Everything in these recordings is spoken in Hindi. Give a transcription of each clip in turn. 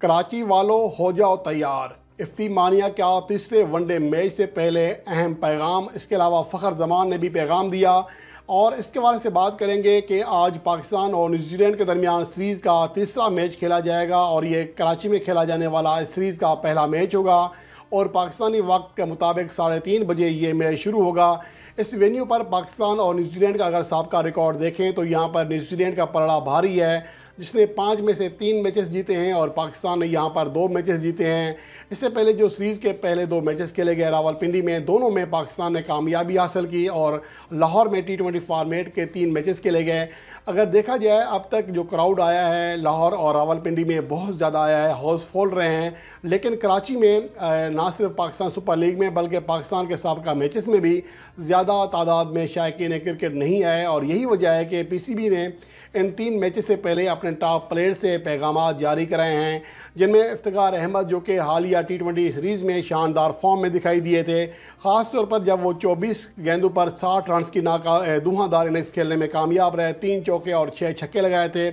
कराची वालों हो जाओ तैयार इफ्ती मानिया का तीसरे वनडे मैच से पहले अहम पैगाम इसके अलावा फ़खर जमान ने भी पैगाम दिया और इसके बारे से बात करेंगे कि आज पाकिस्तान और न्यूजीलैंड के दरमियान सीरीज़ का तीसरा मैच खेला जाएगा और ये कराची में खेला जाने वाला इस सीरीज़ का पहला मैच होगा और पाकिस्तानी वक्त के मुताबिक साढ़े तीन बजे ये मैच शुरू होगा इस वेन्यू पर पाकिस्तान और न्यूजीलैंड का अगर सबका रिकॉर्ड देखें तो यहाँ पर न्यूजीलैंड का पलड़ा भारी है जिसने पाँच में से तीन मैचेस जीते हैं और पाकिस्तान ने यहाँ पर दो मैचेस जीते हैं इससे पहले जो सीरीज़ के पहले दो मैचेस खेले गए रावलपिंडी में दोनों में पाकिस्तान ने कामयाबी हासिल की और लाहौर में टी ट्वेंटी फार्मेट के तीन मैचेस खेले गए अगर देखा जाए अब तक जो क्राउड आया है लाहौर और रावलपिंडी में बहुत ज़्यादा आया है हाउसफुल रहे हैं लेकिन कराची में ना सिर्फ पाकिस्तान सुपर लीग में बल्कि पाकिस्तान के सबका मैचेस में भी ज़्यादा तादाद में शायक क्रिकेट नहीं आए और यही वजह है कि पी ने इन तीन मैचेस से पहले अपने अपने टॉप प्लेयर से पैगाम जारी कराए हैं जिनमें इफ्तार अहमद जो कि हालिया टी ट्वेंटी सीरीज़ में शानदार फॉर्म में दिखाई दिए थे ख़ासतौर पर जब वो चौबीस गेंदों पर साठ रन की नाका दुहादार इनिंग्स खेलने में कामयाब रहे तीन चौके और छः छक्के लगाए थे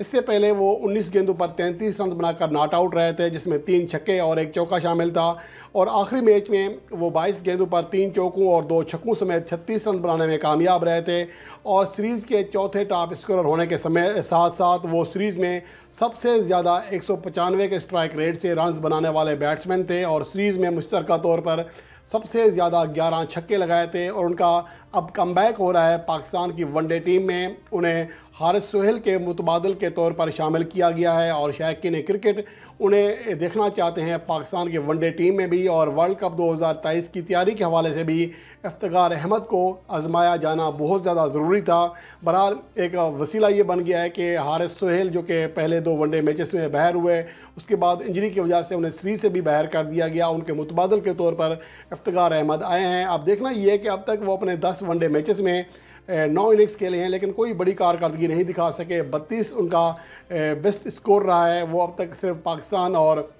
इससे पहले वो 19 गेंदों पर 33 रन बनाकर नॉट आउट रहे थे जिसमें तीन छक्के और एक चौका शामिल था और आखिरी मैच में वो 22 गेंदों पर तीन चौकों और दो छक्कों समेत 36 रन बनाने में कामयाब रहे थे और सीरीज़ के चौथे टॉप स्कोरर होने के समय साथ साथ वो सीरीज़ में सबसे ज़्यादा एक के स्ट्राइक रेट से रन बनाने वाले बैट्समैन थे और सीरीज़ में मुश्तर तौर पर सबसे ज़्यादा 11 छक्के लगाए थे और उनका अब कमबैक हो रहा है पाकिस्तान की वनडे टीम में उन्हें हारिस सोहेल के मुतबादल के तौर पर शामिल किया गया है और ने क्रिकेट उन्हें देखना चाहते हैं पाकिस्तान के वनडे टीम में भी और वर्ल्ड कप 2023 की तैयारी के हवाले से भी इफ्तार अहमद को आजमाया जाना बहुत ज़्यादा ज़रूरी था बहरहाल एक वसीला ये बन गया है कि हारिस सोहेल जो कि पहले दो वनडे मैचेस में बाहर हुए उसके बाद इंजरी की वजह से उन्हें सीरीज से भी बाहर कर दिया गया उनके मुतबादल के तौर पर इफ्तार अहमद आए हैं अब देखना ये है कि अब तक वो अपने दस वनडे मैचेस में नौ इनिंग्स खेले हैं लेकिन कोई बड़ी कारकर्दगी नहीं दिखा सके बत्तीस उनका बेस्ट स्कोर रहा है वो अब तक सिर्फ पाकिस्तान और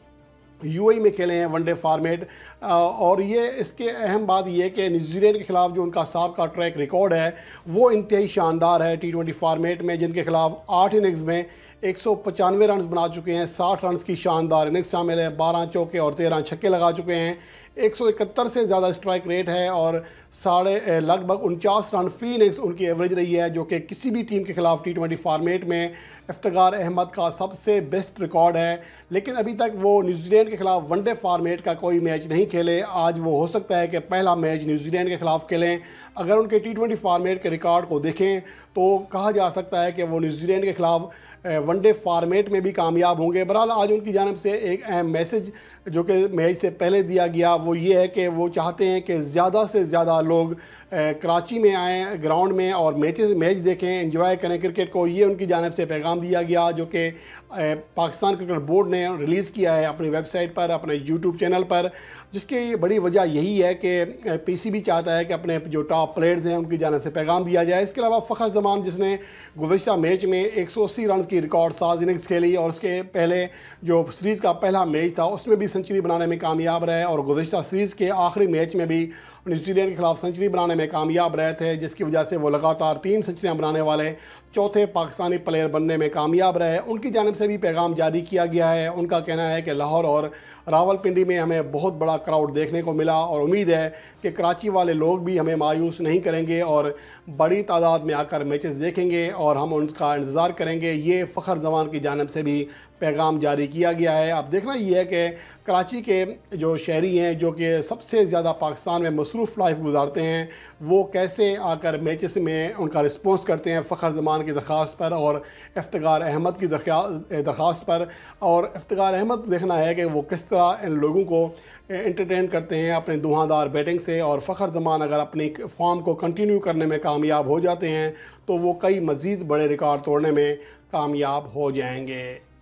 यूएई e में खेले हैं वनडे फार्मेट और ये इसके अहम बात यह कि न्यूजीलैंड के खिलाफ जो उनका सबका ट्रैक रिकॉर्ड है वो इंतहाई शानदार है टी ट्वेंटी फार्मेट में जिनके खिलाफ आठ इनिंग्स में एक सौ पचानवे रन बना चुके हैं साठ रन की शानदार इनिंग्स शामिल है बारह चौके और तेरह छक्के लगा चुके हैं इकहत्तर से ज़्यादा स्ट्राइक रेट है और साढ़े लगभग उनचास रन फी इनिंग्स उनकी एवरेज रही है जो कि किसी भी टीम के ख़िलाफ़ टी ट्वेंटी फार्मेट में इफ्तार अहमद का सबसे बेस्ट रिकॉर्ड है लेकिन अभी तक वो न्यूजीलैंड के ख़िलाफ़ वनडे फार्मेट का कोई मैच नहीं खेले आज वो हो सकता है कि पहला मैच न्यूजीलैंड के ख़िलाफ़ खेलें अगर उनके टी ट्वेंटी फार्मेट के रिकॉर्ड को देखें तो कहा जा सकता है कि वो न्यूजीलैंड के ख़िलाफ़ वनडे फार्मेट में भी कामयाब होंगे बहरहाल आज उनकी जानब से एक अहम मैसेज जो कि मैच से पहले दिया गया वो ये है कि वो चाहते हैं कि ज़्यादा से ज़्यादा लोग कराची में आएँ ग्राउंड में और मैचेस मैच देखें इंजॉय करें क्रिकेट को ये उनकी जानब से पैगाम दिया गया जो कि पाकिस्तान क्रिकेट बोर्ड ने रिलीज़ किया है अपनी वेबसाइट पर अपने यूट्यूब चैनल पर जिसकी बड़ी वजह यही है कि पीसीबी चाहता है कि अपने जो टॉप प्लेयर्स हैं उनकी जानब से पैगाम दिया जाए इसके अलावा फ़खर जमान जिसने गुजशत मैच में एक सौ अस्सी रन की रिकॉर्ड साज इनिंग्स खेली और उसके पहले जो सीरीज़ का पहला मैच था उसमें भी सेंचुरी बनाने में कामयाब रहे और गुजशत सीरीज़ के आखिरी मैच में भी न्यूजीलैंड के खिलाफ सेंचुरी बनाने में कामयाब रहे थे जिसकी वजह से वो लगातार तीन सेंचुरियाँ बनाने वाले चौथे पाकिस्तानी प्लेयर बनने में कामयाब रहे उनकी जानब से भी पैगाम जारी किया गया है उनका कहना है कि लाहौर और रावलपिंडी में हमें बहुत बड़ा क्राउड देखने को मिला और उम्मीद है कि कराची वाले लोग भी हमें मायूस नहीं करेंगे और बड़ी तादाद में आकर मैचेस देखेंगे और हम उनका इंतज़ार करेंगे ये फ़खर जवान की जानब से भी पैगाम जारी किया गया है अब देखना ये है कि कराची के जो शहरी हैं जो कि सबसे ज़्यादा पाकिस्तान में मसरूफ़ लाइफ गुजारते हैं वो कैसे आकर मैचेस में उनका रिस्पॉन्स करते हैं फ़खर जमान की दरख्वास्त पर और इफ्तार अहमद की दरख्वास्त पर और इफ्तार अहमद देखना है कि वो किस तरह इन लोगों को इंटरटेन करते हैं अपने दुहादार बैटिंग से और फ़खर जमान अगर अपनी फॉर्म को कंटिन्यू करने में कामयाब हो जाते हैं तो वो कई मज़ीद बड़े रिकॉर्ड तोड़ने में कामयाब हो जाएंगे